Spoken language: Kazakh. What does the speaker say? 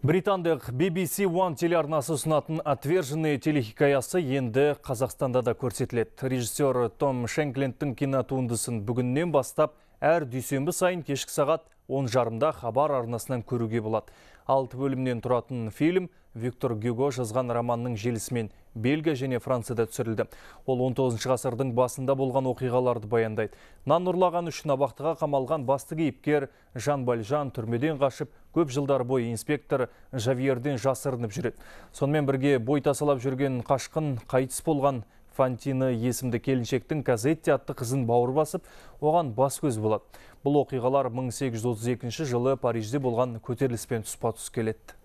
Британдық BBC One телеарнасы ұсынатын «Отверженные» телехикаясы енді Қазақстанда да көрсетіледі. Режиссер Том Шенклендтің кинотуындысын бүгіннен бастап әр дүйсенбі сайын кешкі сағат 10 жарымда хабар арнасынан көруге болады. Алты бөлімнен тұратын фильм Виктор Гюго жазған романның желісімен Бельгия және Францияда түсірілді. Ол 19 ғасырдың басында болған оқиғаларды баяндайды. Нан нұрлаған үшін абақтыға қамалған басты кейіпкер Жан Бальжан түрмеден қашып, көп жылдар бойы инспектор Жавьерден жасырынып жүреді. Сонымен бірге бой тасалап жүрген қашқын қайтыс болған Фантина есімді келіншектің Казетти атты қызын бауыр басып, оған бас көз болады. Бұл оқиғалар 1832 жылы Парижде болған көтеріліспен тұспа-тұс келеді.